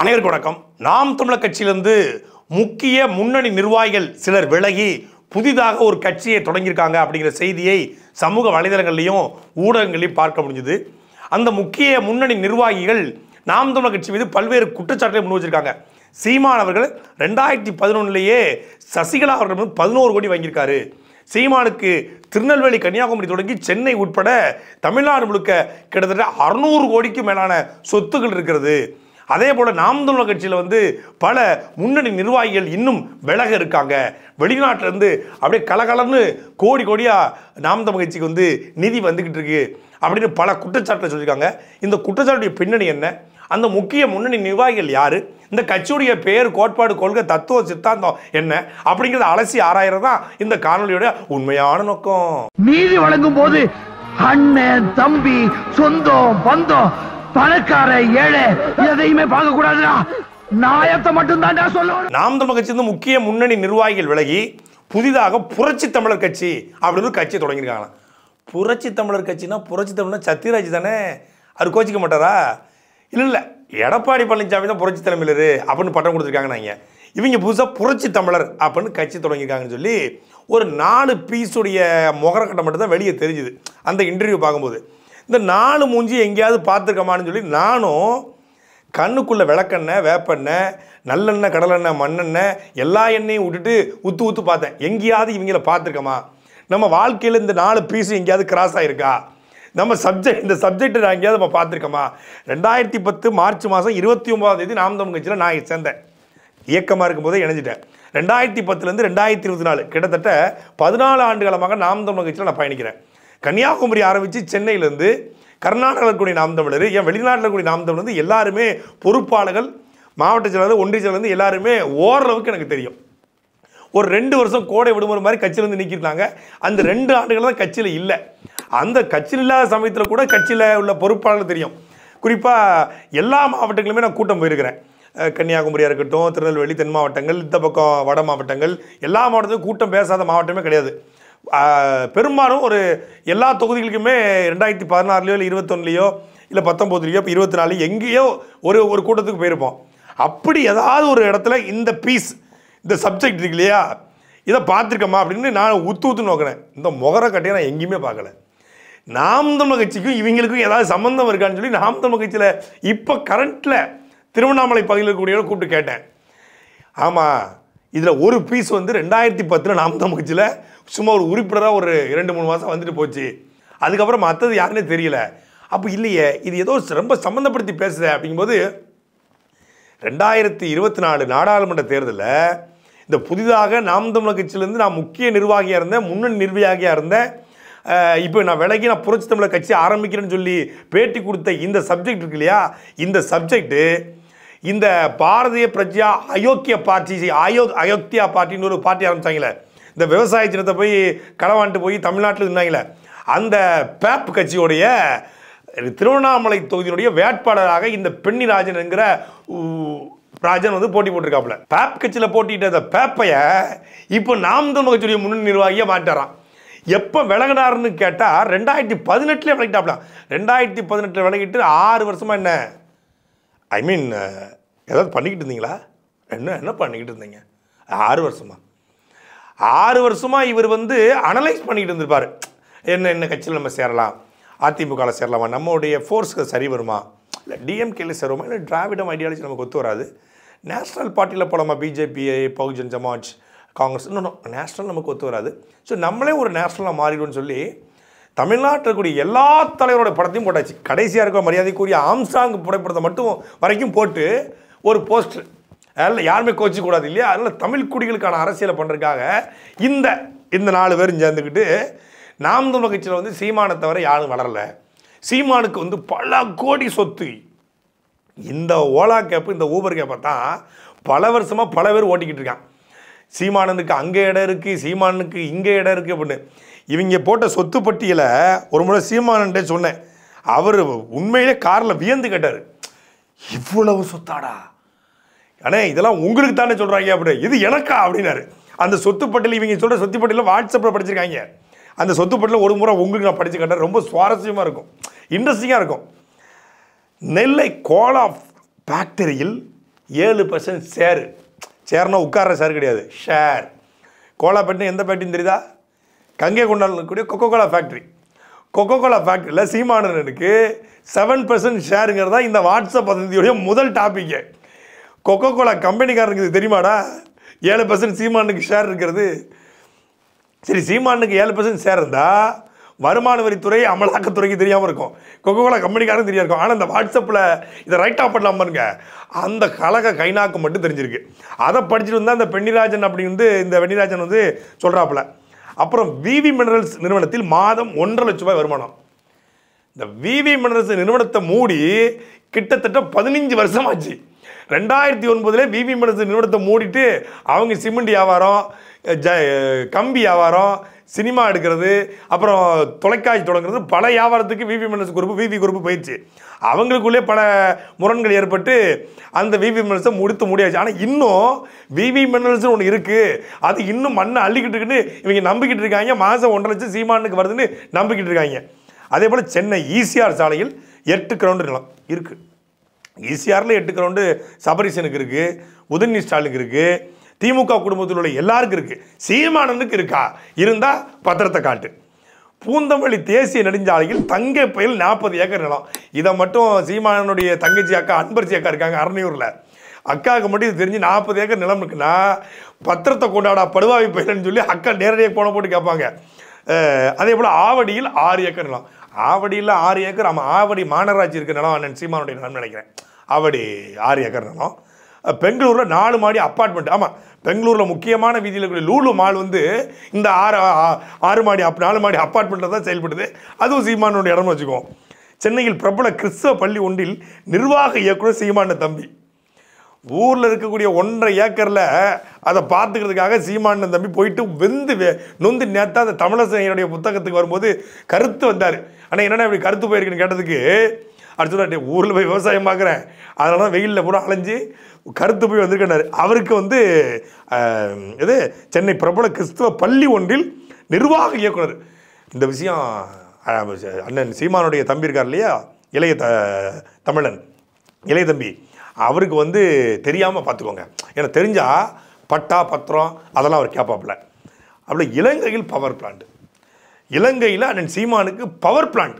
அனைவருக்கு வணக்கம் நாம் தமிழர் கட்சியிலிருந்து முக்கிய முன்னணி நிர்வாகிகள் சிலர் விலகி புதிதாக ஒரு கட்சியை தொடங்கியிருக்காங்க அப்படிங்கிற செய்தியை சமூக வலைதளங்கள்லையும் ஊடகங்களையும் பார்க்க முடிஞ்சுது அந்த முக்கிய முன்னணி நிர்வாகிகள் நாம் தமிழர் கட்சி மீது பல்வேறு குற்றச்சாட்டுகளை முன் வச்சிருக்காங்க சீமான் அவர்கள் ரெண்டாயிரத்தி பதினொன்றுலேயே சசிகலா அவர்கள் வந்து பதினோரு கோடி வாங்கியிருக்காரு சீமானுக்கு திருநெல்வேலி கன்னியாகுமரி தொடங்கி சென்னை உட்பட தமிழ்நாடு முழுக்க கிட்டத்தட்ட அறுநூறு கோடிக்கு மேலான சொத்துக்கள் இருக்கிறது அதே போல நாம் தமிழர் கட்சியில் வந்து பல முன்னணி நிர்வாகிகள் இன்னும் விலக இருக்காங்க வெளிநாட்டிலேருந்து அப்படியே கலகலன்னு கோடி கோடியாக நாம் தமிழ் கட்சிக்கு வந்து நிதி வந்துக்கிட்டு இருக்கு அப்படின்னு பல குற்றச்சாட்டை சொல்லியிருக்காங்க இந்த குற்றச்சாட்டுடைய பின்னணி என்ன அந்த முக்கிய முன்னணி நிர்வாகிகள் யார் இந்த கட்சியுடைய பெயர் கோட்பாடு கொள்கை தத்துவ சித்தாந்தம் என்ன அப்படிங்கிறத அலசி ஆராயிரம் தான் இந்த காணொலியோட உண்மையான நோக்கம் நீதி வழங்கும் போது அண்ணன் தம்பி சொந்தம் பந்தம் பணக்கார ஏழை எதையுமே பார்க்க கூடாதுடா நாயத்தை மட்டும் தான்டா நாம் தமிழ் கட்சி முக்கிய முன்னணி நிர்வாகிகள் விலகி புதிதாக புரட்சி தமிழர் கட்சி அப்படின்னு கட்சி தொடங்கியிருக்காங்க புரட்சி தமிழர் கட்சினா புரட்சி தமிழர் சத்யராஜ் தானே அவர் கோச்சிக்க மாட்டாரா இல்லை இல்லை எடப்பாடி பழனிசாமி தான் புரட்சி தலைமையிலரு அப்படின்னு பட்டம் கொடுத்துருக்காங்க நாங்கள் இவங்க புதுசாக புரட்சி தமிழர் அப்படின்னு கட்சி தொடங்கியிருக்காங்கன்னு சொல்லி ஒரு நாலு பீஸுடைய முகரக்கட்டை மட்டும் தான் வெளியே தெரிஞ்சுது அந்த இன்டர்வியூ பார்க்கும்போது இந்த நாலு மூஞ்சி எங்கேயாவது பார்த்துருக்கமான்னு சொல்லி நானும் கண்ணுக்குள்ளே விளக்கெண்ணெய் வேப்பெண்ணெய் நல்லெண்ணெய் கடலெண்ணெய் மண்ணெண்ணெய் எல்லா எண்ணெயும் விட்டுட்டு உத்து உத்து பார்த்தேன் எங்கேயாவது இவங்கள பார்த்துருக்கோமா நம்ம வாழ்க்கையில் இந்த நாலு பீஸும் எங்கேயாவது கிராஸ் ஆகிருக்கா நம்ம சப்ஜெக்ட் இந்த சப்ஜெக்ட் நான் எங்கேயாவது நம்ம பார்த்துருக்கோமா ரெண்டாயிரத்தி பத்து மார்ச் மாதம் இருபத்தி ஒம்பதாம் தேதி நாம் தமிழ் கட்சியில் நான் சேர்ந்தேன் இயக்கமாக இருக்கும்போதே இணைஞ்சிட்டேன் ரெண்டாயிரத்தி பத்துலேருந்து ரெண்டாயிரத்தி இருபத்தி நாலு கிட்டத்தட்ட பதினாலு ஆண்டு காலமாக நாம் தமிழ் கட்சியில் நான் பயணிக்கிறேன் கன்னியாகுமரி ஆரம்பித்து சென்னையிலேருந்து கர்நாடகாவில் கூடிய நாம் தமிழர் ஏன் வெளிநாட்டில் கூடிய நாம் வந்து எல்லாருமே பொறுப்பாளர்கள் மாவட்ட செயலாளர் ஒன்றிய செயலாளர் எல்லாருமே ஓரளவுக்கு எனக்கு தெரியும் ஒரு ரெண்டு வருஷம் கோடை விடுமுறை மாதிரி கட்சியில் வந்து அந்த ரெண்டு ஆண்டுகள் தான் கட்சியில் இல்லை அந்த கட்சியில் இல்லாத சமயத்தில் கூட கட்சியில் உள்ள பொறுப்பாளர்கள் தெரியும் குறிப்பாக எல்லா மாவட்டங்களுமே நான் கூட்டம் போயிருக்கிறேன் கன்னியாகுமரியாக இருக்கட்டும் திருநெல்வேலி தென் மாவட்டங்கள் இந்த பக்கம் வட மாவட்டங்கள் எல்லா மாவட்டத்துக்கும் கூட்டம் பேசாத மாவட்டமே கிடையாது பெரும்பாலும் ஒரு எல்லா தொகுதிகளுக்குமே ரெண்டாயிரத்தி பதினாறுலையோ இல்லை இருபத்தொன்னுலையோ இல்லை பத்தொம்போதுலையோ இப்போ இருபத்தி நாலு எங்கேயோ ஒரு ஒரு கூட்டத்துக்கு போயிருப்போம் அப்படி ஏதாவது ஒரு இடத்துல இந்த பீஸ் இந்த சப்ஜெக்ட் இருக்கு இல்லையா இதை பார்த்துருக்கோமா அப்படின்னு நான் உத்து ஊத்து நோக்கினேன் இந்த முகர கட்டையை நான் எங்கேயுமே பார்க்கல நாம் தமிழ் கட்சிக்கும் இவங்களுக்கும் ஏதாவது சம்மந்தம் இருக்கான்னு சொல்லி நாம் தமிழ் கட்சியில் இப்போ கரண்ட்டில் திருவண்ணாமலை பகுதியில் கூடிய கூப்பிட்டு கேட்டேன் ஆமாம் இதில் ஒரு பீஸ் வந்து ரெண்டாயிரத்தி பத்தில் நாம் தமிழ் கட்சியில் சும்மா ஒரு உறுப்பினராக ஒரு இரண்டு மூணு மாதம் வந்துட்டு போச்சு அதுக்கப்புறம் மற்றது யாருன்னே தெரியல அப்போ இல்லையே இது ஏதோ ரொம்ப சம்மந்தப்படுத்தி பேசுது அப்படிங்கும்போது ரெண்டாயிரத்தி இருபத்தி நாலு நாடாளுமன்ற தேர்தலில் இந்த புதிதாக நாம் தமிழர் கட்சியிலேருந்து நான் முக்கிய நிர்வாகியாக இருந்தேன் முன்னணி நிர்வாகியாக இருந்தேன் இப்போ நான் விலகி நான் புரட்சி தமிழர் கட்சி ஆரம்பிக்கிறேன்னு சொல்லி பேட்டி கொடுத்த இந்த சப்ஜெக்ட் இருக்கு இல்லையா இந்த சப்ஜெக்ட்டு இந்த பாரதிய பிரஜா அயோக்கிய பார்ட்டி அயோ அயோக்தியா பார்ட்டின்னு ஒரு பார்ட்டி ஆரம்பித்தாங்களே இந்த விவசாய சின்னத்தை போய் களவாண்டு போய் தமிழ்நாட்டில் இருந்தாங்களே அந்த பேப் கட்சியோடைய திருவண்ணாமலை தொகுதியினுடைய வேட்பாளராக இந்த பெண்ணி ராஜன் என்கிற ராஜன் வந்து போட்டி போட்டிருக்காப்புல பேப் கட்சியில் போட்டிட்டு அந்த பேப்பைய இப்போ நாம் தமிழ் கட்சியுடைய முன்னணி நிர்வாகியை மாட்டாரான் எப்போ விலகினாருன்னு கேட்டால் ரெண்டாயிரத்தி பதினெட்டுலேயே விலகிட்டாப்லாம் ரெண்டாயிரத்தி பதினெட்டில் விலகிட்டு ஆறு வருஷமாக என்ன ஐ மீன் ஏதாவது பண்ணிக்கிட்டு இருந்தீங்களா என்ன என்ன பண்ணிக்கிட்டு இருந்தீங்க ஆறு வருஷமாக ஆறு வருஷமாக இவர் வந்து அனலைஸ் பண்ணிக்கிட்டு இருந்திருப்பார் என்ன என்ன கட்சியில் நம்ம சேரலாம் அதிமுகவில் சேரலாமா நம்மளுடைய ஃபோர்ஸ்க்கு சரி வருமா இல்லை டிஎம்கேல சேருமா இல்லை திராவிடம் ஐடியாலஜி நமக்கு ஒத்து வராது நேஷ்னல் பார்ட்டியில் போகலாமா பிஜேபி பகுஜன் ஜமாஜ் காங்கிரஸ் இன்னொன்று நேஷ்னல் நமக்கு ஒத்து வராது ஸோ நம்மளே ஒரு நேஷ்னலாக மாறிடும்னு சொல்லி தமிழ்நாட்டில் இருக்கக்கூடிய எல்லா தலைவரோட படத்தையும் போட்டாச்சு கடைசியாக இருக்க மரியாதைக்குரிய ஆம்சாங் புடைப்படத்தை மட்டும் வரைக்கும் போட்டு ஒரு போஸ்டர் அதில் யாருமே கோச்சிக்கூடாது இல்லையா அதில் தமிழ் குடிகளுக்கான அரசியலை பண்ணுறதுக்காக இந்த இந்த நாலு பேரும் சேர்ந்துக்கிட்டு நாம் தமிழ் கட்சியில் வந்து சீமானை தவிர யாரும் வளரலை சீமானுக்கு வந்து பல கோடி சொத்து இந்த ஓலா கேப்பு இந்த ஊபர் கேப்பை தான் பல வருஷமாக பல பேர் ஓட்டிக்கிட்டு இருக்கான் சீமானனுக்கு அங்கே இடம் இருக்குது சீமானுக்கு இங்கே இடம் இருக்குது அப்படின்னு இவங்க போட்ட சொத்து பட்டியலை ஒரு முறை சீமானன்ட்டே சொன்னேன் அவர் உண்மையிலே காரில் வியந்து கேட்டார் இவ்வளவு சொத்தாடா அண்ணே இதெல்லாம் உங்களுக்கு தானே சொல்கிறாங்க அப்படின்னு இது எனக்கா அப்படின்னாரு அந்த சொத்துப்பட்டியில் இவங்க சொல்கிற சொத்துப்பட்டியில் வாட்ஸ்அப்பில் படிச்சிருக்காங்க அந்த சொத்துப்பட்டியில் ஒரு முறை உங்களுக்கு நான் படித்து கட்டேன் ரொம்ப சுவாரஸ்யமாக இருக்கும் இன்ட்ரெஸ்டிங்காக இருக்கும் நெல்லை கோலா ஃபேக்டரியில் ஏழு பர்சன்ட் ஷேரு சேர்னா உட்கார ஷேர் கிடையாது ஷேர் கோலா பேட்னு எந்த ஃபேக்ட்ரின்னு தெரியுதா கங்கை கொண்டாடக்கூடிய Coca Cola factory Coca Cola ஃபேக்ட்ரியில் சீமானனுக்கு செவன் பர்சன்ட் ஷேருங்கிறது தான் இந்த வாட்ஸ்அப் வசதியுடைய முதல் டாப்பிக்கு கொக்கோ கோலா கம்பெனிக்காரனுக்கு இது தெரியுமாடா ஏழு பர்சன்ட் சீமானுக்கு ஷேர் இருக்கிறது சரி சீமானுக்கு ஏழு பர்சன்ட் ஷேர் இருந்தால் வருமான வரித்துறை அமலாக்கத்துறைக்கு தெரியாமல் இருக்கும் கொக்கோ கோலா கம்பெனிக்காரன் தெரியாது இருக்கும் ஆனால் இந்த வாட்ஸ்அப்பில் இதை ரைட் ஆஃப் பண்ணலாம் பாருங்க அந்த கலக கைநாக்கு மட்டும் தெரிஞ்சிருக்கு அதை படிச்சுட்டு வந்தால் அந்த பெண்ணிராஜன் அப்படி வந்து இந்த வெண்ணிராஜன் வந்து சொல்கிறாப்புல அப்புறம் விவி மினரல்ஸ் நிறுவனத்தில் மாதம் ஒன்றரை லட்ச ரூபாய் வருமானம் இந்த விவி மினரல்ஸ் நிறுவனத்தை மூடி கிட்டத்தட்ட பதினஞ்சு வருஷமாச்சு ரெண்டாயிரத்தி ஒன்பதுல விவி மனசு நிறுவனத்தை மூடிட்டு அவங்க சிமெண்ட் வியாபாரம் ஜ கம்பி வியாபாரம் சினிமா எடுக்கிறது அப்புறம் தொலைக்காட்சி தொடங்குறது பல வியாபாரத்துக்கு விவி மனசு குரூப் விவி குரூப் போயிடுச்சு அவங்களுக்குள்ளே பல முரண்கள் ஏற்பட்டு அந்த விவி மனசை முடித்து முடியாச்சு ஆனால் இன்னும் விவி மன்னல்ஸ்னு ஒன்று இருக்குது அது இன்னும் மண்ணை அள்ளிக்கிட்டு இருக்குன்னு இவங்க நம்பிக்கிட்டு இருக்காங்க மாதம் ஒன்றரை லட்சம் சீமானுக்கு வருதுன்னு நம்பிக்கிட்டு இருக்காங்க அதே போல் சென்னை ஈசிஆர் சாலையில் எட்டு கிரவுண்டு நிலம் இருக்குது ஈசிஆரில் எட்டு கிரவுண்டு சபரிசனுக்கு இருக்குது உதயநிதி ஸ்டாலுக்கு இருக்குது திமுக குடும்பத்தில் உள்ள எல்லாருக்கும் இருக்குது சீமானனுக்கு இருக்கா இருந்தால் பத்திரத்தை காட்டு பூந்தமல்லி தேசிய நெடுஞ்சாலையில் தங்கை பயில் நாற்பது ஏக்கர் நிலம் இதை மட்டும் சீமானனுடைய தங்கச்சி அக்கா அன்பரிசி அக்கா இருக்காங்க அரணியூரில் அக்காவுக்கு மட்டும் இது தெரிஞ்சு நாற்பது ஏக்கர் நிலம் இருக்குன்னா பத்திரத்தை கொண்டாடா படுவாவி பயிலன்னு சொல்லி அக்கா நேரடியாக போன போட்டு கேட்பாங்க அதே போல் ஆவடியில் ஆறு ஏக்கர் நிலம் ஆவடியில் ஆறு ஏக்கர் ஆமாம் ஆவடி மாநகராட்சி இருக்கிற நிலம் அண்ணன் சீமானுடைய நிலம் நினைக்கிறேன் ஆவடி ஆறு ஏக்கர் நிலம் பெங்களூரில் நாலு மாடி அப்பார்ட்மெண்ட் ஆமாம் பெங்களூரில் முக்கியமான வீதியில் இருக்கிற லூலு மால் வந்து இந்த ஆறு ஆறு மாடி அப் நாலு மாடி அப்பார்ட்மெண்ட்டில் தான் செயல்படுது அதுவும் சீமானுடைய இடம்னு வச்சுக்குவோம் சென்னையில் பிரபல கிறிஸ்தவ பள்ளி ஒன்றில் நிர்வாக இயக்குனர் சீமான தம்பி ஊரில் இருக்கக்கூடிய ஒன்றரை ஏக்கரில் அதை பார்த்துக்கிறதுக்காக சீமானன் தம்பி போயிட்டு வெந்து வே நொந்து நேற்று அந்த தமிழசனையனுடைய புத்தகத்துக்கு வரும்போது கருத்து வந்தார் ஆனால் என்னென்ன இப்படி கருத்து போயிருக்குன்னு கேட்டதுக்கு அடுத்தது ஊரில் போய் விவசாயம் பார்க்குறேன் அதனால தான் வெயிலில் பூரா அலைஞ்சி கருத்து போய் வந்திருக்கிறார் அவருக்கு வந்து இது சென்னை பிரபல கிறிஸ்துவ பள்ளி ஒன்றில் நிர்வாக இயக்குனர் இந்த விஷயம் அண்ணன் சீமானுடைய தம்பி இருக்கார் இல்லையா இளைய த தமிழன் இளைய தம்பி அவருக்கு வந்து தெரியாமல் பார்த்துக்கோங்க ஏன்னா தெரிஞ்சால் பட்டா பத்திரம் அதெல்லாம் அவர் கேட்பாப்புல அப்படி இலங்கையில் பவர் பிளான்ட் இலங்கையில் அண்ணன் சீமானுக்கு பவர் பிளான்ட்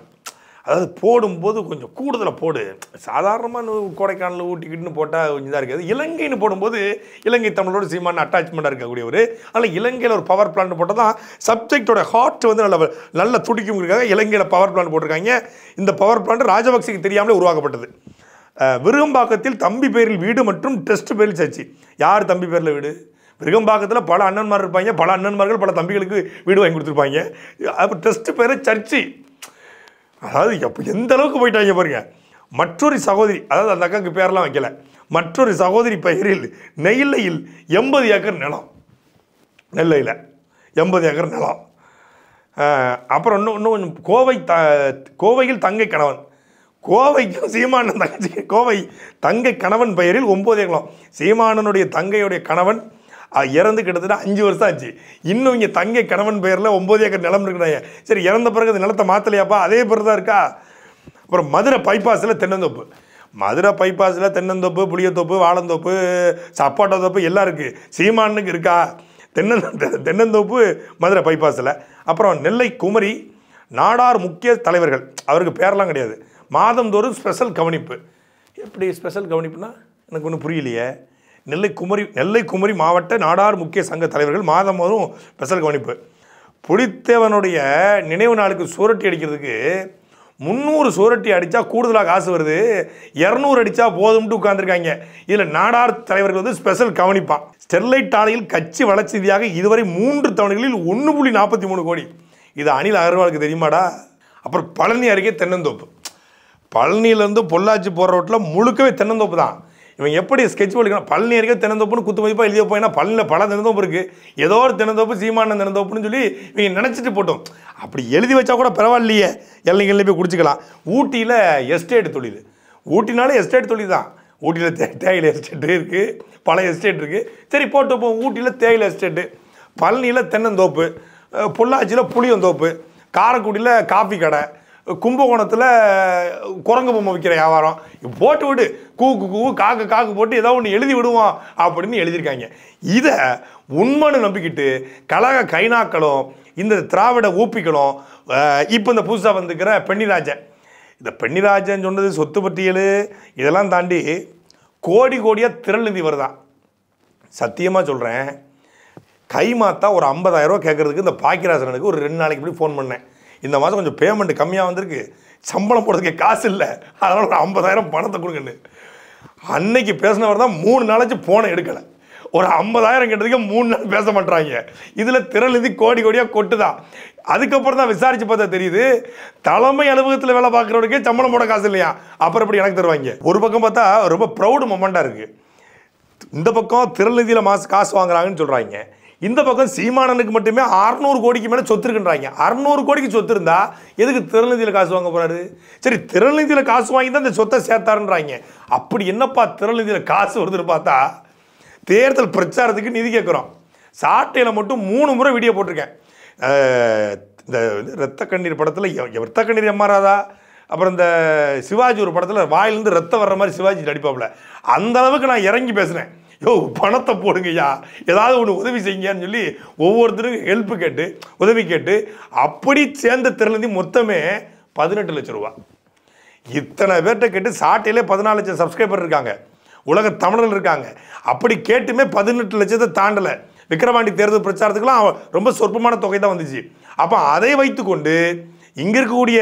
அதாவது போடும்போது கொஞ்சம் கூடுதலாக போடு சாதாரணமாக கொடைக்கானல் ஊட்டிக்கிட்டுன்னு போட்டால் கொஞ்சம் இதாக இருக்காது இலங்கைன்னு போடும்போது இலங்கை தமிழோடு சீமான அட்டாச்மெண்ட்டாக இருக்கக்கூடியவர் ஆனால் இலங்கையில் ஒரு பவர் பிளான் போட்டால் தான் சப்ஜெக்டோட ஹார்ட் வந்து நல்ல நல்ல துடிக்கும் இருக்காங்க இலங்கையில் பவர் பிளான்ட் போட்டிருக்காங்க இந்த பவர் பிளான் ராஜபக்சிக்கு தெரியாமலே உருவாக்கப்பட்டது விருகம்பாக்கத்தில் தம்பி பேரில் வீடு மற்றும் டெஸ்ட் பேரில் சர்ச்சி யார் தம்பி பேரில் வீடு விருகம்பாக்கத்தில் பல அண்ணன்மார் இருப்பாங்க பல அண்ணன்மார்கள் பல தம்பிகளுக்கு வீடு வாங்கி கொடுத்துருப்பாங்க அப்போ டெஸ்ட் பேர் சர்ச்சி அதாவது எப்போ எந்த அளவுக்கு போயிட்டாங்க பாருங்க மற்றொரு சகோதரி அதாவது அந்த அக்காவுக்கு பேரெலாம் வைக்கல மற்றொரு சகோதரி பெயரில் நெல்லையில் எண்பது ஏக்கர் நிலம் நெல்லையில் எண்பது ஏக்கர் நிலம் அப்புறம் இன்னும் இன்னும் கொஞ்சம் கோவை த கோவையில் தங்கை கணவன் கோவைக்கும் சீமானன் தங்கச்சி கோவை தங்கை கணவன் பெயரில் ஒம்பது ஏக்கலாம் சீமானனுடைய தங்கையுடைய கணவன் இறந்து கிட்டத்தட்ட அஞ்சு வருஷம் ஆச்சு இன்னும் இங்கே தங்க கணவன் பெயரில் ஒம்பது ஏக்கர் நிலம் இருக்கிறாங்க சரி இறந்த பிறகு அந்த நிலத்தை மாற்றலையாப்பா அதே பேர் தான் இருக்கா அப்புறம் மதுரை பைபாஸில் தென்னந்தோப்பு மதுரை பைபாஸில் தென்னந்தோப்பு புளியத்தோப்பு வாழந்தோப்பு சப்பாட்டோ தோப்பு எல்லாம் இருக்குது சீமானுக்கு இருக்கா தென்னந்த தென்னந்தோப்பு மதுரை பைபாஸில் அப்புறம் நெல்லை குமரி நாடார் முக்கிய தலைவர்கள் அவருக்கு பேரெலாம் கிடையாது மாதந்தோறும் ஸ்பெஷல் கவனிப்பு எப்படி ஸ்பெஷல் கவனிப்புனா எனக்கு ஒன்றும் புரியலையே நெல்லை குமரி நெல்லை குமரி மாவட்ட நாடார் முக்கிய சங்க தலைவர்கள் மாதம் மாதம் ஸ்பெஷல் கவனிப்பு புலித்தேவனுடைய நினைவு நாளுக்கு சூரட்டி அடிக்கிறதுக்கு முந்நூறு சுவரட்டி அடித்தா கூடுதலாக காசு வருது இரநூறு அடித்தா போதும்ட்டு உட்காந்துருக்காங்க இதில் நாடார் தலைவர்கள் வந்து ஸ்பெஷல் கவனிப்பான் ஸ்டெர்லைட் ஆலையில் கட்சி வளர்ச்சியாக இதுவரை மூன்று தவணைகளில் ஒன்று புள்ளி நாற்பத்தி மூணு கோடி இது அனில் அகர்வாலுக்கு தெரியுமாடா அப்புறம் பழனி அருகே தென்னந்தோப்பு பழனியிலேருந்து பொள்ளாச்சி போகிற ரோட்டில் முழுக்கவே தென்னந்தோப்பு தான் இவன் எப்படி ஸ்கெட்ச் போலிக்கணும் பழனி இருக்க தினந்தோப்புன்னு குத்து மதிப்பாக எழுதிய போயினா பழனியில் பல தினந்தோப்பு இருக்குது ஏதோ ஒரு தினந்தோப்பு சீமான தினந்தோப்புன்னு சொல்லி இவங்க நினச்சிட்டு போட்டோம் அப்படி எழுதி வச்சா கூட பரவாயில்லையே எல்லைங்கள்லேயே போய் குடிச்சிக்கலாம் ஊட்டியில் எஸ்டேட் தொழில் ஊட்டினாலும் எஸ்டேட் தொழில் தான் ஊட்டியில் தே தேயிலை எஸ்டேட்டு இருக்குது பல எஸ்டேட் இருக்குது சரி போட்டு போ ஊட்டியில் தேயிலை எஸ்டேட்டு பழனியில் தென்னந்தோப்பு பொள்ளாச்சியில் புளியந்தோப்பு காரக்குடியில் காஃபி கடை கும்பகோணத்தில் குரங்கு பொம்மை விற்கிற வியாபாரம் போட்டு விடு கூக்கு கூ காக்கு காக்கு போட்டு ஏதோ ஒன்று எழுதி விடுவோம் அப்படின்னு எழுதியிருக்காங்க இதை உண்மைன்னு நம்பிக்கிட்டு கழக கைனாக்களும் இந்த திராவிட ஊப்பிகளும் இப்போ இந்த புதுசாக வந்துக்கிற பெண்ணிராஜன் இந்த பெண்ணிராஜன் சொன்னது சொத்து பட்டியல் இதெல்லாம் தாண்டி கோடி கோடியாக திரள் நிதி வருதான் சத்தியமாக சொல்கிறேன் கை மாத்தா ஒரு ஐம்பதாயிரரூவா கேட்குறதுக்கு இந்த பாக்கியராசனுக்கு ஒரு ரெண்டு நாளைக்கு முன்னாடி ஃபோன் பண்ணேன் இந்த மாதம் கொஞ்சம் பேமெண்ட் கம்மியாக வந்திருக்கு சம்பளம் போடுறதுக்கு காசு இல்லை அதனால் ஒரு ஐம்பதாயிரம் பணத்தை கொடுங்கன்னு அன்னைக்கு பேசினவர் தான் மூணு நாளைக்கு போனை எடுக்கலை ஒரு ஐம்பதாயிரம் கேட்டதுக்கு மூணு நாள் பேச மாட்டாங்க இதில் திரளுதி கோடி கோடியாக கொட்டு தான் அதுக்கப்புறம் தான் விசாரிச்சு பார்த்தா தெரியுது தலைமை அலுவலகத்தில் வேலை பார்க்குறவருக்கு சம்பளம் போட காசு இல்லையா அப்புறம் இப்படி எனக்கு தருவாங்க ஒரு பக்கம் பார்த்தா ரொம்ப ப்ரௌடு மொமெண்ட்டாக இருக்குது இந்த பக்கம் நிதியில் மாசு காசு வாங்குறாங்கன்னு சொல்கிறாங்க இந்த பக்கம் சீமானனுக்கு மட்டுமே அறநூறு கோடிக்கு மேலே சொத்து இருக்குன்றாங்க அறநூறு கோடிக்கு சொத்து இருந்தால் எதுக்கு திறநிதியில் காசு வாங்க போகிறாரு சரி திறநிதியில் காசு வாங்கி தான் இந்த சொத்தை சேர்த்தாருன்றாங்க அப்படி என்னப்பா திறநிதியில் காசு வருதுன்னு பார்த்தா தேர்தல் பிரச்சாரத்துக்கு நிதி கேட்குறோம் சாட்டையில் மட்டும் மூணு முறை வீடியோ போட்டிருக்கேன் இந்த ரத்த கண்ணீர் படத்தில் ரத்த கண்ணீர் எம்மாராதா அப்புறம் இந்த சிவாஜி ஒரு படத்தில் வாயிலிருந்து ரத்தம் வர்ற மாதிரி சிவாஜி நடிப்பாப்புல அந்த அளவுக்கு நான் இறங்கி பேசுகிறேன் யோ பணத்தை போடுங்கய்யா ஏதாவது ஒன்று உதவி செய்யுங்கன்னு சொல்லி ஒவ்வொருத்தருக்கும் ஹெல்ப் கேட்டு உதவி கேட்டு அப்படி சேர்ந்த திறலேருந்து மொத்தமே பதினெட்டு லட்ச ரூபா இத்தனை பேர்கிட்ட கேட்டு சாட்டையிலே பதினாலு லட்சம் சப்ஸ்கிரைபர் இருக்காங்க உலக தமிழர்கள் இருக்காங்க அப்படி கேட்டுமே பதினெட்டு லட்சத்தை தாண்டலை விக்கிரவாண்டி தேர்தல் பிரச்சாரத்துக்குலாம் ரொம்ப சொற்பமான தொகை தான் வந்துச்சு அப்போ அதை வைத்துக்கொண்டு இங்கே இருக்கக்கூடிய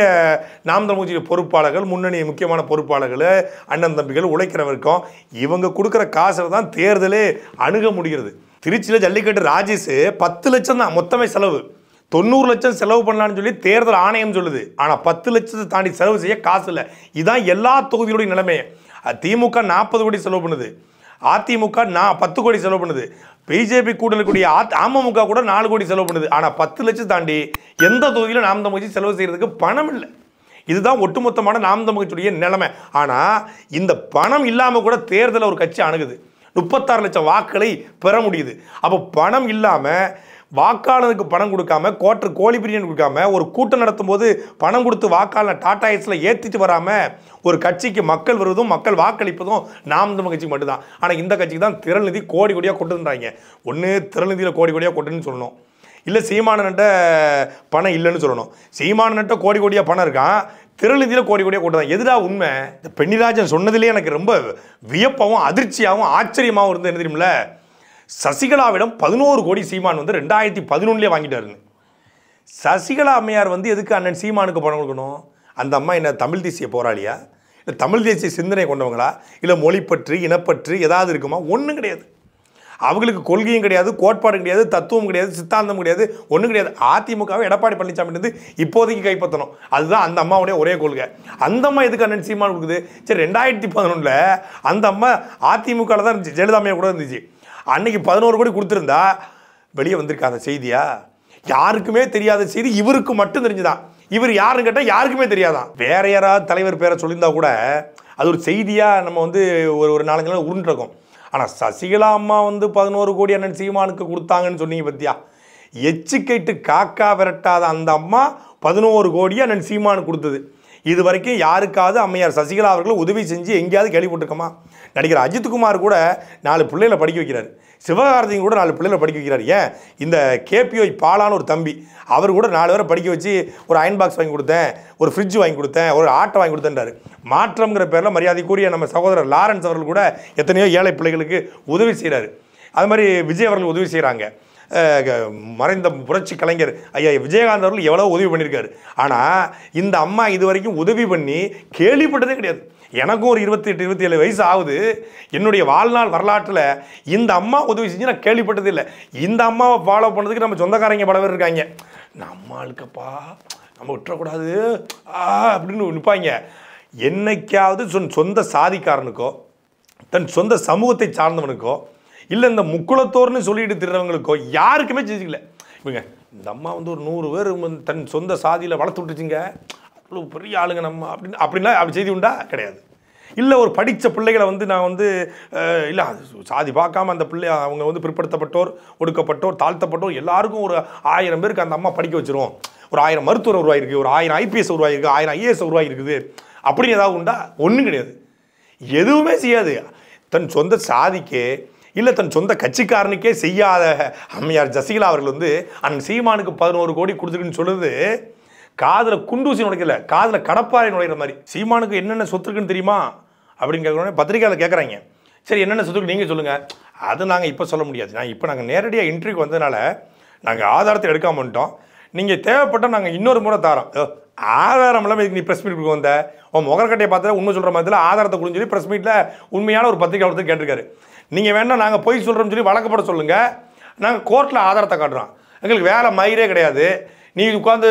நாம் தமிழ் பொறுப்பாளர்கள் முன்னணி முக்கியமான பொறுப்பாளர்கள் அண்ணன் தம்பிகள் உழைக்கிறவருக்கும் இவங்க கொடுக்குற காசில் தான் தேர்தலே அணுக முடிகிறது திருச்சியில் ஜல்லிக்கட்டு ராஜேஷ் பத்து லட்சம் தான் மொத்தமே செலவு தொண்ணூறு லட்சம் செலவு பண்ணலான்னு சொல்லி தேர்தல் ஆணையம் சொல்லுது ஆனால் பத்து லட்சத்தை தாண்டி செலவு செய்ய காசு இல்லை இதுதான் எல்லா தொகுதிகளுடைய நிலைமை திமுக நாற்பது கோடி செலவு பண்ணுது அதிமுக நான் பத்து கோடி செலவு பண்ணுது பிஜேபி கூட்டணி இருக்கக்கூடிய அமமுக கூட நாலு கோடி செலவு பண்ணுது ஆனால் பத்து லட்சம் தாண்டி எந்த தொகுதியிலும் நாம் தமிழ்ச்சி செலவு செய்கிறதுக்கு பணம் இல்லை இதுதான் ஒட்டுமொத்தமான நாம் தமிழ்ச்சியுடைய நிலைமை ஆனால் இந்த பணம் இல்லாமல் கூட தேர்தலை ஒரு கட்சி அணுகுது முப்பத்தாறு லட்சம் வாக்களை பெற முடியுது அப்போ பணம் இல்லாமல் வாக்காளருக்கு பணம் கொடுக்காம கோட்டர் கோழி கொடுக்காம ஒரு கூட்டம் நடத்தும் போது பணம் கொடுத்து வாக்காளர் டாடா ஏஸில் ஏற்றிட்டு வராமல் ஒரு கட்சிக்கு மக்கள் வருவதும் மக்கள் வாக்களிப்பதும் நாம் தமிழ் கட்சிக்கு மட்டும்தான் ஆனால் இந்த கட்சிக்கு தான் நிதி கோடி கோடியாக கொட்டுன்றாங்க ஒன்று திரள்நிதியில் கோடி கோடியாக கொட்டுன்னு சொல்லணும் இல்லை சீமானன்ட்ட பணம் இல்லைன்னு சொல்லணும் சீமானன்ட்ட கோடி கோடியாக பணம் இருக்கான் திருநிதியில் கோடி கோடியாக கூட்டம் எதுடா உண்மை இந்த பெண்ணிராஜன் சொன்னதுலேயே எனக்கு ரொம்ப வியப்பாகவும் அதிர்ச்சியாகவும் ஆச்சரியமாகவும் இருந்தது தெரியுமில்ல சசிகலாவிடம் பதினோரு கோடி சீமான் வந்து ரெண்டாயிரத்தி பதினொன்னுலேயே வாங்கிட்டாருங்க சசிகலா அம்மையார் வந்து எதுக்கு அண்ணன் சீமானுக்கு பணம் கொடுக்கணும் அந்த அம்மா என்ன தமிழ் தேசிய போராளியா இல்லை தமிழ் தேசிய சிந்தனை கொண்டவங்களா இல்லை மொழிப்பற்று இனப்பற்று ஏதாவது இருக்குமா ஒன்றும் கிடையாது அவங்களுக்கு கொள்கையும் கிடையாது கோட்பாடும் கிடையாது தத்துவம் கிடையாது சித்தாந்தம் கிடையாது ஒன்றும் கிடையாது அதிமுகவை எடப்பாடி பழனிசாமி வந்து இப்போதைக்கு கைப்பற்றணும் அதுதான் அந்த அம்மாவுடைய ஒரே கொள்கை அந்த அம்மா எதுக்கு அண்ணன் சீமான் கொடுக்குது சரி ரெண்டாயிரத்தி பதினொன்றில் அந்த அம்மா அதிமுகவில் தான் இருந்துச்சு அம்மையை கூட இருந்துச்சு அன்னைக்கு பதினோரு கோடி கொடுத்துருந்தா வெளியே வந்திருக்காத செய்தியா யாருக்குமே தெரியாத செய்தி இவருக்கு மட்டும் தெரிஞ்சுதான் இவர் யாருன்னு கேட்டால் யாருக்குமே தெரியாதான் வேற யாராவது தலைவர் பேரை சொல்லியிருந்தா கூட அது ஒரு செய்தியாக நம்ம வந்து ஒரு ஒரு நாலஞ்சு நாள் உருண்டிருக்கோம் ஆனால் சசிகலா அம்மா வந்து பதினோரு கோடி அண்ணன் சீமானுக்கு கொடுத்தாங்கன்னு சொன்னீங்க பத்தியா எச்சு கேட்டு காக்கா விரட்டாத அந்த அம்மா பதினோரு கோடி அண்ணன் சீமானு கொடுத்தது இது வரைக்கும் யாருக்காவது அம்மையார் சசிகலா அவர்களை உதவி செஞ்சு எங்கேயாவது கேள்விப்பட்டிருக்கோமா நடிகர் அஜித்குமார் கூட நாலு பிள்ளைகளை படிக்க வைக்கிறார் சிவகார்த்திகன் கூட நாலு பிள்ளைகளை படிக்க வைக்கிறார் ஏன் இந்த கேபிஓய் பாலான்னு ஒரு தம்பி அவர் கூட நாலு பேரை படிக்க வச்சு ஒரு அயன் பாக்ஸ் வாங்கி கொடுத்தேன் ஒரு ஃப்ரிட்ஜ் வாங்கி கொடுத்தேன் ஒரு ஆட்டை வாங்கி கொடுத்தேன்றாரு மாற்றம்ங்கிற பேரில் மரியாதைக்குரிய நம்ம சகோதரர் லாரன்ஸ் அவர்கள் கூட எத்தனையோ ஏழை பிள்ளைகளுக்கு உதவி செய்கிறாரு அது மாதிரி விஜய் அவர்கள் உதவி செய்கிறாங்க மறைந்த புரட்சி கலைஞர் ஐயா விஜயகாந்த் அவர்கள் எவ்வளோ உதவி பண்ணியிருக்காரு ஆனால் இந்த அம்மா இது வரைக்கும் உதவி பண்ணி கேள்விப்பட்டதே கிடையாது எனக்கும் ஒரு இருபத்தி எட்டு இருபத்தி ஏழு வயசு ஆகுது என்னுடைய வாழ்நாள் வரலாற்றில் இந்த அம்மா உதவி செஞ்சு நான் கேள்விப்பட்டது இல்லை இந்த அம்மாவை ஃபாலோ பண்ணதுக்கு நம்ம சொந்தக்காரங்க பல பேர் இருக்காங்க நம்மளுக்கப்பா நம்ம விட்டுறக்கூடாது ஆ அப்படின்னு நிற்பாங்க என்னைக்காவது சொந்த சாதிக்காரனுக்கோ தன் சொந்த சமூகத்தை சார்ந்தவனுக்கோ இல்லை இந்த முக்குளத்தோர்னு சொல்லிட்டு திடுறவங்களுக்கோ யாருக்குமே ஜெயிச்சிக்கல இவங்க இந்த அம்மா வந்து ஒரு நூறு பேர் தன் சொந்த சாதியில் வளர்த்து விட்டுச்சிங்க அவ்வளோ பெரிய ஆளுங்க நம்ம அப்படின்னு அப்படின்லாம் அப்படி செய்தி உண்டா கிடையாது இல்லை ஒரு படித்த பிள்ளைகளை வந்து நான் வந்து இல்லை சாதி பார்க்காம அந்த பிள்ளை அவங்க வந்து பிற்படுத்தப்பட்டோர் ஒடுக்கப்பட்டோர் தாழ்த்தப்பட்டோர் எல்லாருக்கும் ஒரு ஆயிரம் பேருக்கு அந்த அம்மா படிக்க வச்சிருவோம் ஒரு ஆயிரம் மருத்துவர் உருவாயிருக்கு ஒரு ஆயிரம் ஐபிஎஸ் உருவாயிருக்கு ஆயிரம் ஐஏஎஸ் உருவாயிருக்குது அப்படின்னு ஏதாவது உண்டா ஒன்றும் கிடையாது எதுவுமே செய்யாது தன் சொந்த சாதிக்கு இல்லை தன் சொந்த கட்சிக்காரனுக்கே செய்யாத அம்மையார் ஜசிகலா அவர்கள் வந்து அண்ணன் சீமானுக்கு பதினோரு கோடி கொடுத்துருக்குன்னு சொல்லுது காதில் குண்டூசி நுழைக்கல காதில் கடப்பாறை நுழைகிற மாதிரி சீமானுக்கு என்னென்ன சொத்துருக்குன்னு தெரியுமா அப்படின்னு கேட்குறோன்னே பத்திரிகையாளர் கேட்குறாங்க சரி என்னென்ன சொத்துக்கு நீங்கள் சொல்லுங்கள் அது நாங்கள் இப்போ சொல்ல முடியாது நான் இப்போ நாங்கள் நேரடியாக இன்டர்வியூக்கு வந்ததுனால நாங்கள் ஆதாரத்தை எடுக்க வந்துட்டோம் நீங்கள் தேவைப்பட்டால் நாங்கள் இன்னொரு முறை தாரோம் ஆதாரம் இல்லாமல் இதுக்கு நீ ப்ரெஸ் மீட் கொடுக்க வந்த உன் முகர்கட்டையை பார்த்தா உண்மை சொல்கிற மாதிரி ஆதாரத்தை குறிஞ்சு சொல்லி ப்ரெஸ் மீட்டில் உண்மையான ஒரு பத்திரிகை கேட்டிருக்காரு நீங்கள் வேணால் நாங்கள் பொய் சொல்கிறோம்னு சொல்லி வழக்கப்பட சொல்லுங்கள் நாங்கள் கோர்ட்டில் ஆதாரத்தை காட்டுறோம் எங்களுக்கு வேலை மயிரே கிடையாது நீ உட்காந்து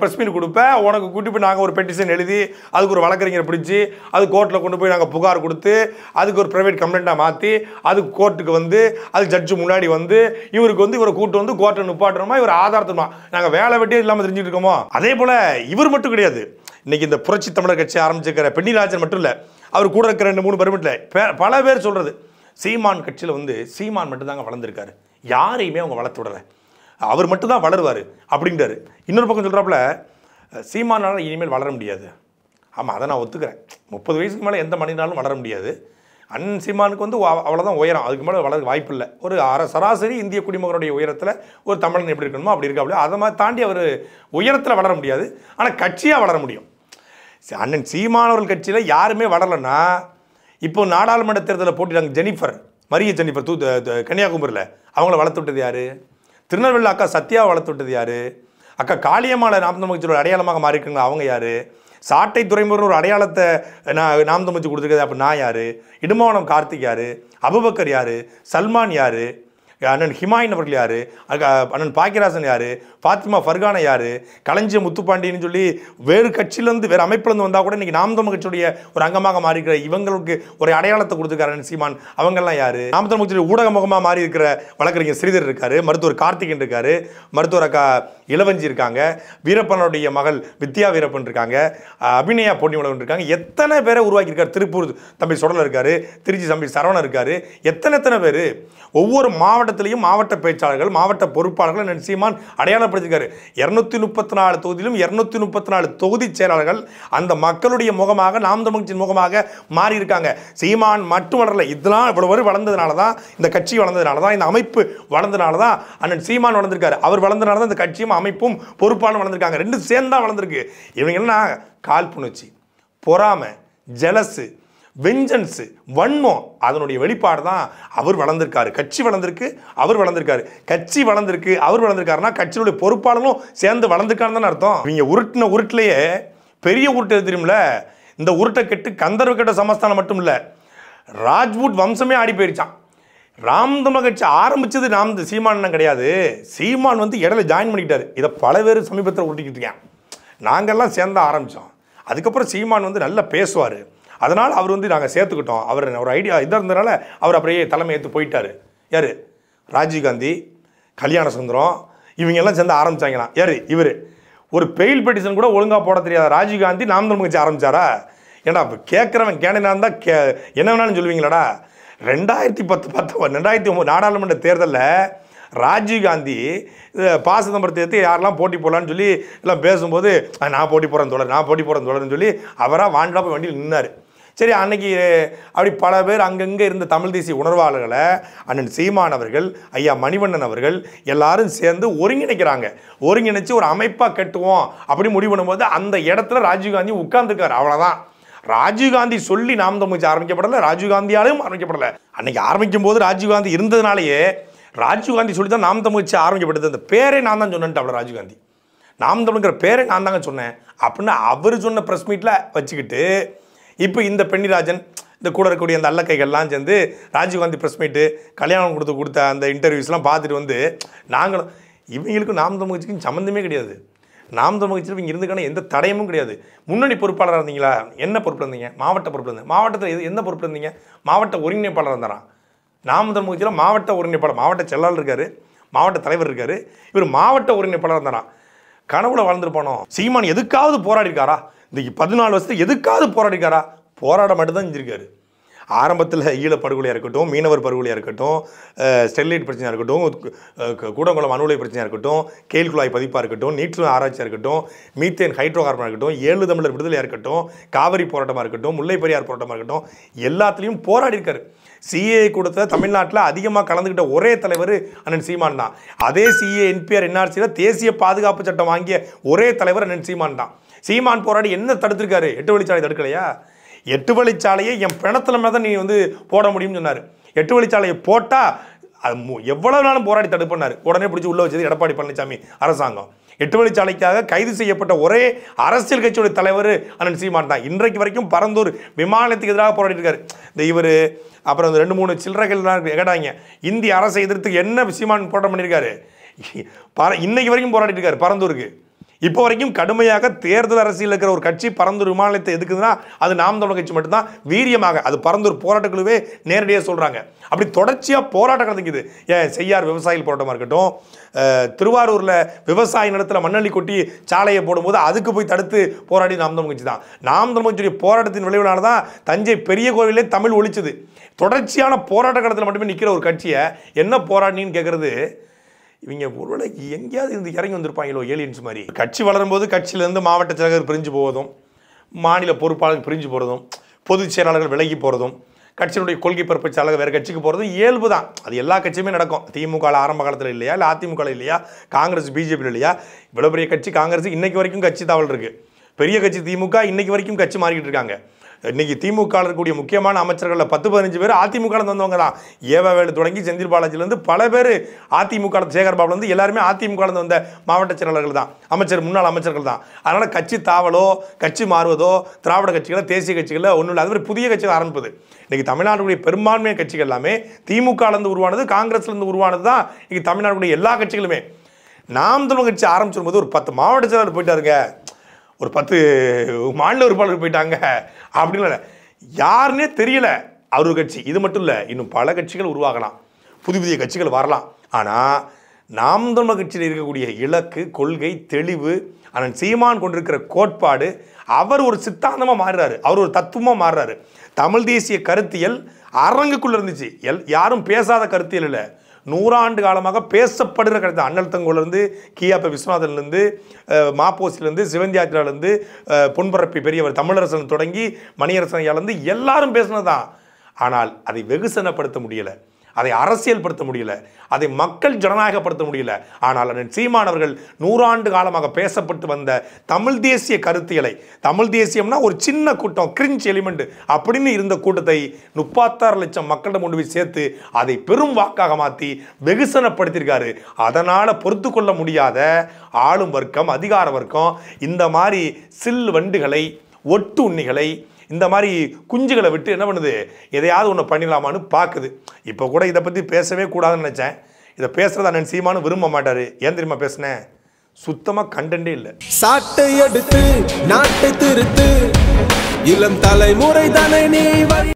ப்ரெஸ் மீட் கொடுப்பேன் உனக்கு கூட்டி போய் நாங்கள் ஒரு பெட்டிஷன் எழுதி அதுக்கு ஒரு வழக்கறிஞரை பிடிச்சி அது கோர்ட்டில் கொண்டு போய் நாங்கள் புகார் கொடுத்து அதுக்கு ஒரு ப்ரைவேட் கம்ப்ளைண்ட்டாக மாற்றி அது கோர்ட்டுக்கு வந்து அது ஜட்ஜு முன்னாடி வந்து இவருக்கு வந்து இவரை கூட்டு வந்து கோர்ட்டை நிப்பாட்டணுமா இவர் ஆதாரத்தணுமா நாங்கள் வேலை வெட்டியே இல்லாமல் தெரிஞ்சுட்டு இருக்கோமோ அதே போல் இவர் மட்டும் கிடையாது இன்றைக்கி இந்த புரட்சி தமிழர் கட்சி ஆரம்பிச்சிருக்கிற பெண்ணிராஜன் மட்டும் இல்லை அவர் கூட இருக்கிற ரெண்டு மூணு பெருமிட்டில் பல பேர் சொல்கிறது சீமான் கட்சியில் வந்து சீமான் மட்டும்தாங்க வளர்ந்துருக்காரு யாரையுமே அவங்க வளர்த்து விடலை அவர் மட்டும்தான் வளருவார் அப்படின்றாரு இன்னொரு பக்கம் சொல்கிறாப்புல சீமானால் இனிமேல் வளர முடியாது ஆமாம் அதை நான் ஒத்துக்கிறேன் முப்பது வயசுக்கு மேலே எந்த மனிதனாலும் வளர முடியாது அண்ணன் சீமானுக்கு வந்து அவ்வளோதான் உயரம் அதுக்கு மேலே வளர வாய்ப்பு இல்லை ஒரு அர சராசரி இந்திய குடிமகனுடைய உயரத்தில் ஒரு தமிழன் எப்படி இருக்கணுமோ அப்படி இருக்கா அப்படியே அதை மாதிரி தாண்டி அவர் உயரத்தில் வளர முடியாது ஆனால் கட்சியாக வளர முடியும் அண்ணன் சீமானவர்கள் கட்சியில் யாருமே வளரலைன்னா இப்போ நாடாளுமன்ற தேர்தலில் போட்டிட்டாங்க ஜெனிஃபர் மரிய ஜெனிஃபர் தூ கன்னியாகுமரியில் அவங்கள வளர்த்து விட்டது யார் திருநெல்வேலி அக்கா சத்யாவை வளர்த்து விட்டது யார் அக்கா காளியம்மாவில் நாம் அடையாளமாக மாறிக்குங்களா அவங்க யார் சாட்டை துறைமுறை ஒரு அடையாளத்தை நான் நாம் தமிழ்ச்சி கொடுத்துருக்குது அப்போ நான் யார் இடுமாவனம் கார்த்திக் யார் அபுபக்கர் யார் சல்மான் யார் அண்ணன் ஹிமாயின் அவர்கள் யார் அண்ணன் பாக்கியராசன் யார் ஃபாத்திமா ஃபர்கானை யார் களஞ்சிய முத்துப்பாண்டின்னு சொல்லி வேறு கட்சியிலேருந்து வேறு அமைப்பிலேருந்து வந்தால் கூட இன்றைக்கி நாம் தமிழ் கட்சியுடைய ஒரு அங்கமாக மாறிக்கிற இவங்களுக்கு ஒரு அடையாளத்தை கொடுத்துருக்காரு சீமான் அவங்கெல்லாம் யார் நாம் தமிழ் கட்சியுடைய ஊடக முகமாக மாறி இருக்கிற வழக்கறிஞர் ஸ்ரீதர் இருக்கார் மருத்துவர் கார்த்திகன் இருக்கார் மருத்துவர் அக்கா இளவஞ்சி இருக்காங்க வீரப்பனுடைய மகள் வித்யா வீரப்பன் இருக்காங்க அபிநயா பொன்னிவளவன் இருக்காங்க எத்தனை பேரை உருவாக்கியிருக்கார் திருப்பூர் தம்பி சுடல் இருக்கார் திருச்சி தம்பி சரவணன் இருக்கார் எத்தனை எத்தனை பேர் ஒவ்வொரு மாவட்ட மாவட்டத்திலையும் மாவட்ட பேச்சாளர்கள் மாவட்ட பொறுப்பாளர்கள் சீமான் அடையாளப்படுத்திருக்காரு இரநூத்தி முப்பத்தி நாலு தொகுதியிலும் இரநூத்தி முப்பத்தி நாலு தொகுதி செயலாளர்கள் அந்த மக்களுடைய முகமாக நாம் தமிழ்ச்சியின் முகமாக மாறியிருக்காங்க சீமான் மட்டும் வளரல இதெல்லாம் இவ்வளவு வரும் வளர்ந்ததுனால தான் இந்த கட்சி வளர்ந்ததுனால தான் இந்த அமைப்பு வளர்ந்ததுனால தான் அண்ணன் சீமான் வளர்ந்திருக்காரு அவர் வளர்ந்தனால தான் இந்த கட்சியும் அமைப்பும் பொறுப்பாலும் வளர்ந்துருக்காங்க ரெண்டும் சேர்ந்து தான் வளர்ந்துருக்கு இவங்க என்ன கால் புணர்ச்சி பொறாமை ஜெலஸு வெஞ்சன்ஸு வன்மம் அதனுடைய வெளிப்பாடு தான் அவர் வளர்ந்துருக்காரு கட்சி வளர்ந்துருக்கு அவர் வளர்ந்துருக்காரு கட்சி வளர்ந்துருக்கு அவர் வளர்ந்துருக்காருன்னா கட்சியினுடைய பொறுப்பாளரும் சேர்ந்து வளர்ந்துருக்காருன்னு தானே அர்த்தம் இவங்க உருட்டின உருட்டிலேயே பெரிய உருட்டு தெரியும்ல இந்த உருட்டை கெட்டு கந்தர்வு கெட்ட சமஸ்தானம் மட்டும் இல்லை ராஜ்பூட் வம்சமே ஆடி போயிருச்சான் ராம்தம கட்சி ஆரம்பித்தது ராம் சீமான் கிடையாது சீமான் வந்து இடையில ஜாயின் பண்ணிக்கிட்டாரு இதை பல பேர் சமீபத்தில் உருட்டிக்கிட்டு இருக்கேன் நாங்கள்லாம் சேர்ந்து ஆரம்பித்தோம் அதுக்கப்புறம் சீமான் வந்து நல்லா பேசுவார் அதனால் அவர் வந்து நாங்கள் சேர்த்துக்கிட்டோம் அவர் ஒரு ஐடியா இதாக இருந்ததுனால அவர் அப்படியே தலைமை ஏற்று போயிட்டார் யார் ராஜீவ்காந்தி கல்யாண சுந்தரம் இவங்கெல்லாம் சேர்ந்து ஆரம்பித்தாங்களாம் யார் இவர் ஒரு பெயில் பெட்டிஷன் கூட ஒழுங்காக போட தெரியாத ராஜீவ்காந்தி நாம் தமிழ் கட்சி ஆரம்பித்தாரா ஏன்னா கேட்குறவன் கேண்டினா இருந்தால் கே என்ன வேணாலும் சொல்லுவீங்களாடா ரெண்டாயிரத்தி பத்து பத்து ரெண்டாயிரத்தி ஒம்பது நாடாளுமன்ற தேர்தலில் ராஜீவ்காந்தி பா சிதம்பரத்தை எடுத்து யாரெல்லாம் போட்டி போடலான்னு சொல்லி எல்லாம் பேசும்போது நான் போட்டி போகிறேன் தொடர் நான் போட்டி போகிறேன் தொடர்னு சொல்லி அவராக வாண்டா போய் வண்டியில் நின்னார் சரி அன்னைக்கு அப்படி பல பேர் அங்கங்கே இருந்த தமிழ் தேசிய உணர்வாளர்களை அண்ணன் சீமான் அவர்கள் ஐயா மணிவண்ணன் அவர்கள் எல்லாரும் சேர்ந்து ஒருங்கிணைக்கிறாங்க ஒருங்கிணைச்சு ஒரு அமைப்பாக கட்டுவோம் அப்படின்னு முடிவு பண்ணும்போது அந்த இடத்துல ராஜீவ்காந்தி உட்கார்ந்துருக்கார் அவ்வளோதான் ராஜீவ்காந்தி சொல்லி நாம் தமிழ்ச்சி ஆரம்பிக்கப்படலை ராஜீவ்காந்தியாலையும் ஆரம்பிக்கப்படலை அன்னைக்கு ஆரம்பிக்கும் போது ராஜீவ்காந்தி இருந்ததுனாலேயே ராஜீவ்காந்தி சொல்லி தான் நாம் தமிழ் ஆரம்பிக்கப்படுது அந்த பேரே நான் தான் சொன்னேன்ட்டு அவ்வளோ ராஜீவ்காந்தி நாம் தமிழ்ங்கிற பேரை நான் தாங்க சொன்னேன் அப்படின்னு அவர் சொன்ன ப்ரெஸ் மீட்டில் வச்சுக்கிட்டு இப்போ இந்த பெண்ணிராஜன் இந்த கூட இருக்கக்கூடிய அந்த அல்லக்கைகள்லாம் சேர்ந்து ராஜீவ்காந்தி ப்ரெஸ் மீட்டு கல்யாணம் கொடுத்து கொடுத்த அந்த இன்டர்வியூஸ்லாம் பார்த்துட்டு வந்து நாங்களும் இவங்களுக்கும் நாம் தமிழ்ச்சிக்கும் சம்மந்தமே கிடையாது நாம் தமிழ்ச்சியில் இவங்க இருந்துக்கான எந்த தடையமும் கிடையாது முன்னணி பொறுப்பாளராக இருந்தீங்களா என்ன பொறுப்பில் இருந்தீங்க மாவட்ட பொறுப்பில் இருந்தீங்க மாவட்டத்தில் எது எந்த பொறுப்பில் இருந்தீங்க மாவட்ட ஒருங்கிணைப்பாளர் இருந்தாராம் நாம் தமிழ்ச்சியில் மாவட்ட ஒருங்கிணைப்பாளர் மாவட்ட செயலாளர் இருக்கார் மாவட்ட தலைவர் இருக்கார் இவர் மாவட்ட ஒருங்கிணைப்பாளர் இருந்தாராம் கனவுல வாழ்ந்துருப்பானோ சீமான் எதுக்காவது போராடி இருக்காரா இந்த பதினாலு வருஷத்துக்கு எதுக்காவது போராடி இருக்காரா போராட மட்டும்தான் செஞ்சிருக்காரு ஆரம்பத்தில் ஈழ படுகொலையாக இருக்கட்டும் மீனவர் படுகொலையாக இருக்கட்டும் ஸ்டெர்லைட் பிரச்சனையாக இருக்கட்டும் கூடங்குளம் அணுலை பிரச்சனையாக இருக்கட்டும் கேள் குழாய் பதிப்பாக இருக்கட்டும் நீற்று ஆராய்ச்சியாக இருக்கட்டும் மீத்தேன் ஹைட்ரோ கார்பனாக இருக்கட்டும் ஏழு தமிழர் விடுதலையாக இருக்கட்டும் காவிரி போராட்டமாக இருக்கட்டும் முல்லை பெரியார் போராட்டமாக இருக்கட்டும் எல்லாத்துலேயும் போராடி சிஏ கூட்டத்தை தமிழ்நாட்டில் அதிகமாக கலந்துக்கிட்ட ஒரே தலைவர் அண்ணன் சீமான் தான் அதே சிஏ என்பிஆர் என்ஆர்சியில் தேசிய பாதுகாப்பு சட்டம் வாங்கிய ஒரே தலைவர் அண்ணன் சீமான் தான் சீமான் போராடி என்ன தடுத்திருக்காரு எட்டு வழிச்சாலை தடுக்கலையா எட்டு வழிச்சாலையை என் பிணத்தில் மேலே தான் நீ வந்து போட முடியும்னு சொன்னார் எட்டு வழிச்சாலையை போட்டால் அது எவ்வளவு நாளும் போராடி பண்ணார் உடனே பிடிச்சி உள்ளே வச்சது எடப்பாடி பழனிசாமி அரசாங்கம் எட்டு வழிச்சாலைக்காக கைது செய்யப்பட்ட ஒரே அரசியல் கட்சியோட தலைவர் அண்ணன் சீமான் தான் இன்றைக்கு வரைக்கும் பரந்தூர் விமானத்துக்கு எதிராக போராடி இந்த இவர் அப்புறம் இந்த ரெண்டு மூணு சில்லறைகள் கேட்டாங்க இந்திய அரசை எதிர்த்து என்ன சீமான் போராட்டம் பண்ணியிருக்காரு பர இன்னைக்கு வரைக்கும் போராடிட்டு இருக்காரு பரந்தூருக்கு இப்போ வரைக்கும் கடுமையாக தேர்தல் அரசியல் இருக்கிற ஒரு கட்சி பரந்தூர் விமானத்தை எதுக்குதுன்னா அது நாம் தமிழ் கட்சி மட்டும்தான் வீரியமாக அது பரந்தூர் போராட்டக்குழுவே நேரடியாக சொல்கிறாங்க அப்படி தொடர்ச்சியாக போராட்டம் நடந்துக்குது ஏன் செய்யார் விவசாயிகள் போராட்டமாக இருக்கட்டும் திருவாரூரில் விவசாய நிலத்தில் மண்ணள்ளி கொட்டி சாலையை போடும்போது அதுக்கு போய் தடுத்து போராடி நாம் தமிழ் கட்சி தான் நாம் தமிழ் கட்சியுடைய போராட்டத்தின் விளைவுனால தான் தஞ்சை பெரிய கோவிலே தமிழ் ஒழிச்சது தொடர்ச்சியான போராட்ட காலத்தில் மட்டுமே நிற்கிற ஒரு கட்சியை என்ன போராடினு கேட்குறது இவங்க ஒருவேளைக்கு எங்கேயாவது இருந்து இறங்கி வந்திருப்பாங்களோ ஏலியன்ஸ் மாதிரி கட்சி வளரும் போது கட்சியிலேருந்து மாவட்ட செயலர் பிரிஞ்சு போவதும் மாநில பொறுப்பாளர் பிரிஞ்சு போகிறதும் பொதுச் செயலாளர்கள் விலகி போகிறதும் கட்சியினுடைய கொள்கை பிறப்பு செயலாளர் வேறு கட்சிக்கு போகிறதும் இயல்பு தான் அது எல்லா கட்சியுமே நடக்கும் திமுக ஆரம்ப காலத்தில் இல்லையா இல்லை அதிமுக இல்லையா காங்கிரஸ் பிஜேபி இல்லையா இவ்வளோ பெரிய கட்சி காங்கிரஸ் இன்றைக்கு வரைக்கும் கட்சி தாவல் இருக்குது பெரிய கட்சி திமுக இன்றைக்கு வரைக்கும் கட்சி மாறிக்கிட்டு இருக்காங்க இன்றைக்கி திமுக இருக்கக்கூடிய முக்கியமான அமைச்சர்களில் பத்து பதினஞ்சு பேர் அதிமுக வந்தவங்க தான் ஏவவேலு தொடங்கி செந்தில் பாலாஜிலேருந்து பல பேர் அதிமுக சேகர் பாபுலேருந்து எல்லாருமே அதிமுக வந்த மாவட்ட செயலாளர்கள் தான் அமைச்சர் முன்னாள் அமைச்சர்கள் தான் அதனால் கட்சி தாவலோ கட்சி மாறுவதோ திராவிட கட்சிகள் தேசிய கட்சிகளில் ஒன்றும் இல்லை அது மாதிரி புதிய கட்சிகள் ஆரம்பிப்பது இன்றைக்கி தமிழ்நாட்டுடைய பெரும்பான்மையான கட்சிகள் எல்லாமே திமுகலேருந்து உருவானது காங்கிரஸ்லேருந்து உருவானது தான் இன்றைக்கி தமிழ்நாட்டுடைய எல்லா கட்சிகளுமே நாம் தமிழ் கட்சி ஆரம்பிச்சிருக்கும் போது ஒரு பத்து மாவட்ட செயலாளர் போயிட்டாருங்க ஒரு பத்து மாநில உறுப்பாளர் போயிட்டாங்க அப்படின்னு யாருன்னே தெரியல அவர் கட்சி இது மட்டும் இல்லை இன்னும் பல கட்சிகள் உருவாகலாம் புதிய புதிய கட்சிகள் வரலாம் ஆனால் நாம் தமிழ் கட்சியில் இருக்கக்கூடிய இலக்கு கொள்கை தெளிவு அதன் சீமான் கொண்டிருக்கிற கோட்பாடு அவர் ஒரு சித்தாந்தமாக மாறுறாரு அவர் ஒரு தத்துவமாக மாறுறாரு தமிழ் தேசிய கருத்தியல் அரங்குக்குள்ளே இருந்துச்சு எல் யாரும் பேசாத கருத்தியல் இல்லை நூறாண்டு காலமாக பேசப்படுகிற கிடைத்த தான் அண்ணல் தங்கோலேருந்து கியாப்ப விஸ்வநாதன்லேருந்து மாப்போசிலேருந்து சிவந்தியாத்திராலேருந்து பொன்பரப்பி பெரியவர் தமிழரசன் தொடங்கி மணியரசனையாலேருந்து எல்லாரும் பேசினதான் ஆனால் அதை வெகுசனப்படுத்த முடியலை அதை அரசியல்படுத்த முடியல அதை மக்கள் ஜனநாயகப்படுத்த முடியல ஆனால் அண்ணன் சீமானவர்கள் நூறாண்டு காலமாக பேசப்பட்டு வந்த தமிழ் தேசிய கருத்தியலை தமிழ் தேசியம்னா ஒரு சின்ன கூட்டம் கிரிஞ்ச் எலிமெண்ட் அப்படின்னு இருந்த கூட்டத்தை முப்பத்தாறு லட்சம் மக்களிடம் கொண்டு போய் சேர்த்து அதை பெரும் வாக்காக மாற்றி வெகுசனப்படுத்தியிருக்காரு அதனால் பொறுத்து கொள்ள முடியாத ஆளும் வர்க்கம் அதிகார வர்க்கம் இந்த மாதிரி சில் வண்டுகளை ஒட்டு உண்ணிகளை இந்த மாதிரி குஞ்சுகளை விட்டு என்ன பண்ணுது எதையாவது ஒன்று பண்ணிடலாமான்னு பார்க்குது இப்போ கூட இதை பற்றி பேசவே கூடாதுன்னு நினச்சேன் இதை பேசுகிறத அண்ணன் சீமானு விரும்ப மாட்டார் ஏன் தெரியுமா பேசினேன் சுத்தமாக கண்டென்ட்டே இல்லை சாட்டை எடுத்து நாட்டை திருத்து இளம் தலைமுறை தானே நீ